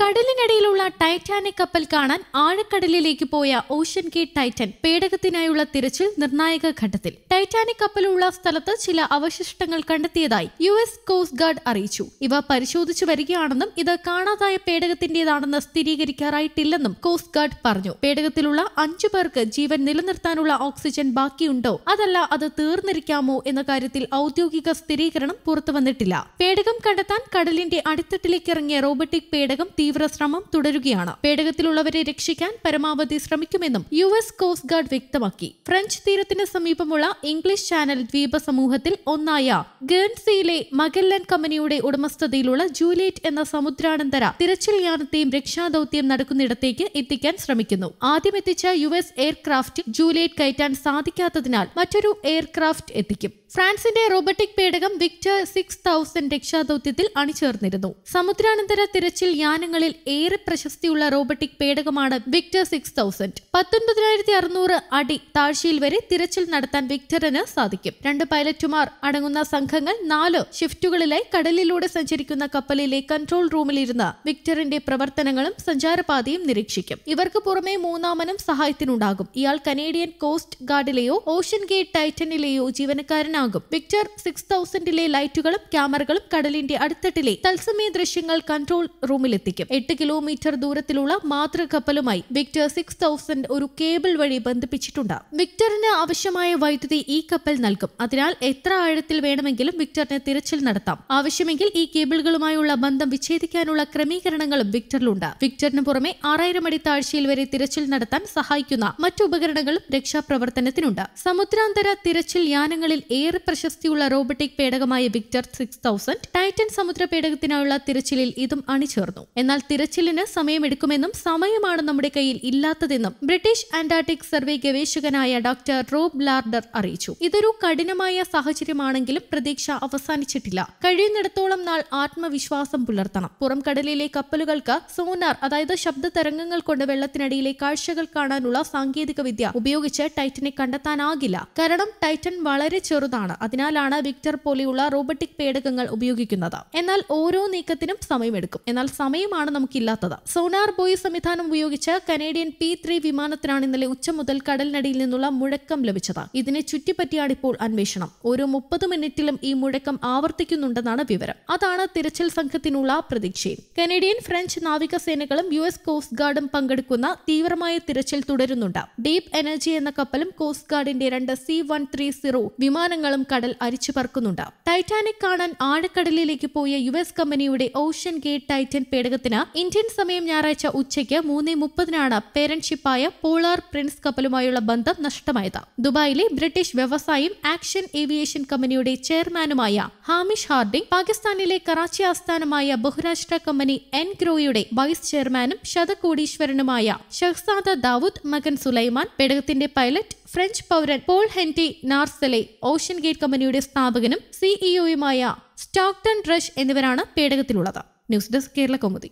കടലിനിടയിലുള്ള Titanic കപ്പൽ കാണാൻ ആഴക്കടലിലേക്ക് പോയ ഓഷ്യൻ ഗേറ്റ് ടൈറ്റൻ പേടകത്തിനായുള്ള തിരച്ചിൽ നിർണായക ഘട്ടത്തിൽ ടൈറ്റാനിക് കപ്പലുള്ള സ്ഥലത്ത് ചില അവശിഷ്ടങ്ങൾ കണ്ടെത്തിയതായി യു എസ് കോസ്റ്റ് ഗാർഡ് അറിയിച്ചു ഇവ പരിശോധിച്ചു വരികയാണെന്നും ഇത് കാണാതായ പേടകത്തിന്റേതാണെന്ന് സ്ഥിരീകരിക്കാറായിട്ടില്ലെന്നും കോസ്റ്റ് ഗാർഡ് പറഞ്ഞു പേടകത്തിലുള്ള അഞ്ചു പേർക്ക് ജീവൻ നിലനിർത്താനുള്ള ഓക്സിജൻ ബാക്കിയുണ്ടോ അതല്ല അത് തീർന്നിരിക്കാമോ എന്ന കാര്യത്തിൽ ഔദ്യോഗിക സ്ഥിരീകരണം പുറത്തുവന്നിട്ടില്ല പേടകം കണ്ടെത്താൻ കടലിന്റെ അടിത്തട്ടിലേക്ക് ഇറങ്ങിയ റോബോട്ടിക് പേടകം തീവ്രശ്രമം തുടരുകയാണ് പേടകത്തിലുള്ളവരെ രക്ഷിക്കാൻ പരമാവധി ശ്രമിക്കുമെന്നും യു എസ് കോസ്റ്റ് ഗാർഡ് വ്യക്തമാക്കി ഫ്രഞ്ച് തീരത്തിന് സമീപമുള്ള ഇംഗ്ലീഷ് ചാനൽ ദ്വീപ സമൂഹത്തിൽ ഒന്നായ ഗേൺസിയിലെ മഗല്ലൻ കമ്പനിയുടെ ഉടമസ്ഥതയിലുള്ള ജൂലിയറ്റ് എന്ന സമുദ്രാനന്തര തിരച്ചിൽ യാനത്തെയും രക്ഷാദൌത്യം നടക്കുന്നിടത്തേക്ക് എത്തിക്കാൻ ശ്രമിക്കുന്നു ആദ്യം എത്തിച്ച യു എസ് എയർക്രാഫ്റ്റ് ജൂലിയറ്റ് കയറ്റാൻ സാധിക്കാത്തതിനാൽ മറ്റൊരു എയർക്രാഫ്റ്റ് എത്തിക്കും ഫ്രാൻസിന്റെ റോബോട്ടിക് പേടകം വിക്ടർ സിക്സ് തൗസൻഡ് രക്ഷാദൌത്യത്തിൽ അണിചേർന്നിരുന്നു സമുദ്രാനന്തര തിരച്ചിൽ യാനങ്ങൾ ഉപകരണങ്ങളിൽ ഏറെ പ്രശസ്തിയുള്ള റോബോട്ടിക് പേടകമാണ് വിക്ടർ സിക്സ് തൗസൻഡ് പത്തൊൻപതിനായിരത്തി അറുന്നൂറ് അടി താഴ്ചയിൽ വരെ തിരച്ചിൽ നടത്താൻ വിക്ടറിന് സാധിക്കും രണ്ട് പൈലറ്റുമാർ അടങ്ങുന്ന സംഘങ്ങൾ നാല് ഷിഫ്റ്റുകളിലായി കടലിലൂടെ സഞ്ചരിക്കുന്ന കപ്പലിലെ കൺട്രോൾ റൂമിലിരുന്ന് വിക്ടറിന്റെ പ്രവർത്തനങ്ങളും സഞ്ചാരപാതയും നിരീക്ഷിക്കും ഇവർക്ക് പുറമെ മൂന്നാമനും സഹായത്തിനുണ്ടാകും ഇയാൾ കനേഡിയൻ കോസ്റ്റ് ഗാർഡിലെയോ ഓഷ്യൻ ഗേറ്റ് ടൈറ്റനിലെയോ ജീവനക്കാരനാകും വിക്ടർ സിക്സ് തൗസൻഡിലെ ലൈറ്റുകളും ക്യാമറകളും കടലിന്റെ അടിത്തട്ടിലെ തത്സമയ ദൃശ്യങ്ങൾ കൺട്രോൾ റൂമിലെത്തിക്കും സ്ഥാപിക്കും എട്ട് കിലോമീറ്റർ ദൂരത്തിലുള്ള മാതൃകപ്പലുമായി വിക്ടർ സിക്സ് തൗസൻഡ് ഒരു കേബിൾ വഴി ബന്ധിപ്പിച്ചിട്ടുണ്ട് വിക്ടറിന് ആവശ്യമായ വൈദ്യുതി ഈ കപ്പൽ നൽകും അതിനാൽ എത്ര ആഴത്തിൽ വേണമെങ്കിലും വിക്ടറിന് തിരച്ചിൽ നടത്താം ആവശ്യമെങ്കിൽ ഈ കേബിളുകളുമായുള്ള ബന്ധം വിച്ഛേദിക്കാനുള്ള ക്രമീകരണങ്ങളും വിക്ടറിലുണ്ട് വിക്ടറിന് പുറമെ ആറായിരം അടി താഴ്ചയിൽ വരെ തിരച്ചിൽ നടത്താൻ സഹായിക്കുന്ന മറ്റു ഉപകരണങ്ങളും രക്ഷാപ്രവർത്തനത്തിനുണ്ട് സമുദ്രാന്തര തിരച്ചിൽ യാനങ്ങളിൽ ഏറെ പ്രശസ്തിയുള്ള റോബോട്ടിക് പേടകമായ വിക്ടർ സിക്സ് തൗസൻഡ് ടൈറ്റൻ സമുദ്ര പേടകത്തിനായുള്ള തിരച്ചിലിൽ ഇതും അണിചേർന്നു എന്നാൽ എന്നാൽ തിരച്ചിലിന് സമയമെടുക്കുമെന്നും സമയമാണ് നമ്മുടെ കയ്യിൽ ഇല്ലാത്തതെന്നും ബ്രിട്ടീഷ് ആന്റാർട്ടിക് സർവേ ഗവേഷകനായ ഡോക്ടർ റോബ് ലാർഡർ അറിയിച്ചു ഇതൊരു കഠിനമായ സാഹചര്യമാണെങ്കിലും പ്രതീക്ഷ അവസാനിച്ചിട്ടില്ല കഴിയുന്നിടത്തോളം നാൾ ആത്മവിശ്വാസം പുലർത്തണം പുറം കടലിലെ കപ്പലുകൾക്ക് സോനാർ അതായത് ശബ്ദ തരംഗങ്ങൾ കൊണ്ട് വെള്ളത്തിനടിയിലെ കാഴ്ചകൾ കാണാനുള്ള സാങ്കേതിക വിദ്യ ഉപയോഗിച്ച് ടൈറ്റനെ കണ്ടെത്താനാകില്ല കാരണം ടൈറ്റൻ വളരെ ചെറുതാണ് അതിനാലാണ് വിക്ടർ പോലെയുള്ള റോബോട്ടിക് പേടകങ്ങൾ ഉപയോഗിക്കുന്നത് എന്നാൽ ഓരോ നീക്കത്തിനും സമയമെടുക്കും എന്നാൽ സമയമാണ് വിമാനമാണ് നമുക്കില്ലാത്തത് സോണാർ ബോയ് സംവിധാനം ഉപയോഗിച്ച് കനേഡിയൻ പി ത്രീ വിമാനത്തിനാണ് ഇന്നലെ ഉച്ച മുതൽ കടലിനടിയിൽ നിന്നുള്ള മുഴക്കം ലഭിച്ചത് ഇതിനെ ചുറ്റിപ്പറ്റിയാണ് ഇപ്പോൾ അന്വേഷണം ഓരോ മുപ്പത് മിനിറ്റിലും ഈ മുഴക്കം ആവർത്തിക്കുന്നുണ്ടെന്നാണ് വിവരം അതാണ് തിരച്ചിൽ സംഘത്തിനുള്ള പ്രതീക്ഷയും കനേഡിയൻ ഫ്രഞ്ച് നാവികസേനകളും യു എസ് കോസ്റ്റ് ഗാർഡും പങ്കെടുക്കുന്ന തീവ്രമായ തിരച്ചിൽ തുടരുന്നുണ്ട് ഡീപ് എനർജി എന്ന കപ്പലും കോസ്റ്റ് ഗാർഡിന്റെ രണ്ട് സി വൺ ത്രീ സീറോ വിമാനങ്ങളും കടൽ അരിച്ചു പറക്കുന്നുണ്ട് ടൈറ്റാനിക് കാണാൻ ആഴക്കടലിലേക്ക് പോയ യു എസ് കമ്പനിയുടെ ഓഷ്യൻ ഗേറ്റ് ടൈറ്റൻ പേടകത്തിന് ഇന്ത്യൻ സമയം ഞായറാഴ്ച ഉച്ചയ്ക്ക് മൂന്ന് മുപ്പതിനാണ് പേരൻഷിപ്പായ പോളാർ പ്രിൻസ് കപ്പലുമായുള്ള ബന്ധം നഷ്ടമായത് ദുബായിലെ ബ്രിട്ടീഷ് വ്യവസായം ആക്ഷൻ ഏവിയേഷൻ കമ്പനിയുടെ ചെയർമാനുമായ ഹാമിഷ് ഹാർഡിംഗ് പാകിസ്ഥാനിലെ കറാച്ചി ആസ്ഥാനമായ ബഹുരാഷ്ട്ര കമ്പനി എൻ ഗ്രോയുടെ വൈസ് ചെയർമാനും ശതകോടീശ്വരനുമായ ഷഹ്സാദ ദാവൂദ് മകൻ സുലൈമാൻ പേടകത്തിന്റെ പൈലറ്റ് ഫ്രഞ്ച് പൗരൻ Paul Henri Nargeolet ocean gate കമ്പനിയുടെ സ്ഥാപകനും സിഇഒയുമായ e സ്റ്റോക്ടൺ റഷ് എന്നിവരാണ് പേടകത്തിലുള്ളത് ന്യൂസ് ഡെസ്ക് കേരള കൗമുദി